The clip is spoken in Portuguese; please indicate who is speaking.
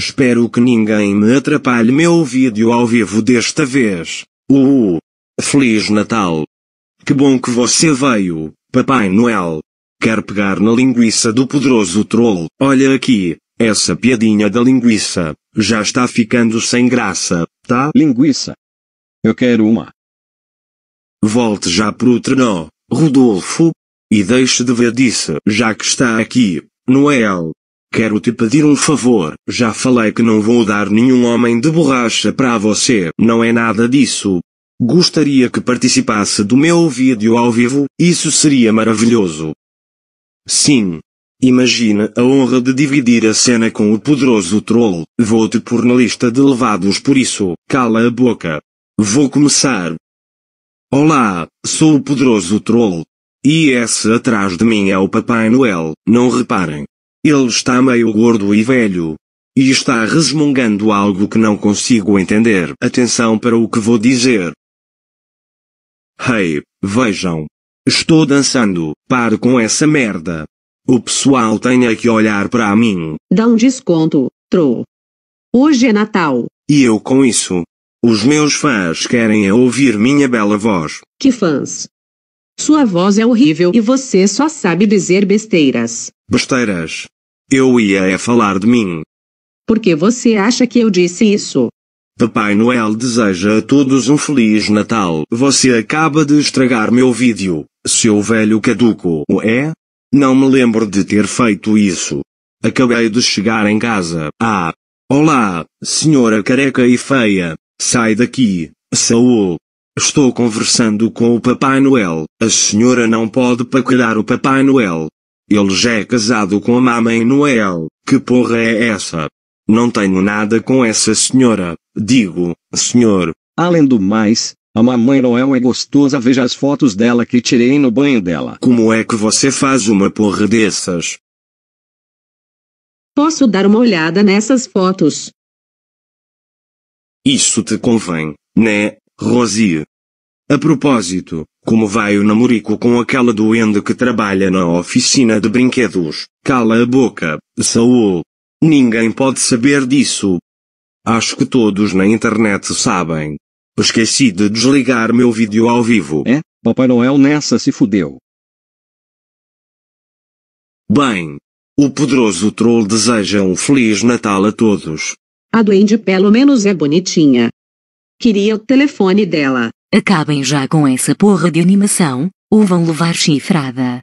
Speaker 1: Espero que ninguém me atrapalhe meu vídeo ao vivo desta vez. Uh, Feliz Natal! Que bom que você veio, Papai Noel! Quer pegar na linguiça do poderoso troll? Olha aqui, essa piadinha da linguiça, já está ficando sem graça, tá? Linguiça. Eu quero uma. Volte já pro trenó, Rodolfo. E deixe de ver disso, já que está aqui, Noel. Quero te pedir um favor. Já falei que não vou dar nenhum homem de borracha para você. Não é nada disso. Gostaria que participasse do meu vídeo ao vivo, isso seria maravilhoso. Sim. Imagina a honra de dividir a cena com o poderoso troll. Vou-te pôr na lista de levados por isso. Cala a boca. Vou começar. Olá, sou o poderoso troll. E esse atrás de mim é o Papai Noel, não reparem. Ele está meio gordo e velho. E está resmungando algo que não consigo entender. Atenção para o que vou dizer. Hey, vejam. Estou dançando, pare com essa merda. O pessoal tem é que olhar para mim. Dá um desconto, tro. Hoje é Natal. E eu com isso. Os meus fãs querem é ouvir minha bela voz. Que fãs? Sua voz é horrível e você só sabe dizer besteiras. Besteiras. Eu ia é falar de mim. Por que você acha que eu disse isso? Papai Noel deseja a todos um Feliz Natal. Você acaba de estragar meu vídeo, seu velho caduco. É? Não me lembro de ter feito isso. Acabei de chegar em casa. Ah! Olá, senhora careca e feia. Sai daqui, Saul. Estou conversando com o Papai Noel. A senhora não pode paquerar o Papai Noel. Ele já é casado com a Mamãe Noel, que porra é essa? Não tenho nada com essa senhora, digo, senhor. Além do mais, a Mamãe Noel é gostosa, veja as fotos dela que tirei no banho dela. Como é que você faz uma porra dessas? Posso dar uma olhada nessas fotos? Isso te convém, né, Rosie? A propósito, como vai o namorico com aquela doende que trabalha na oficina de brinquedos? Cala a boca, Saul. Ninguém pode saber disso. Acho que todos na internet sabem. Esqueci de desligar meu vídeo ao vivo. É, Papai Noel nessa se fudeu. Bem, o poderoso troll deseja um Feliz Natal a todos. A duende pelo menos é bonitinha. Queria o telefone dela. Acabem já com essa porra de animação, ou vão levar chifrada.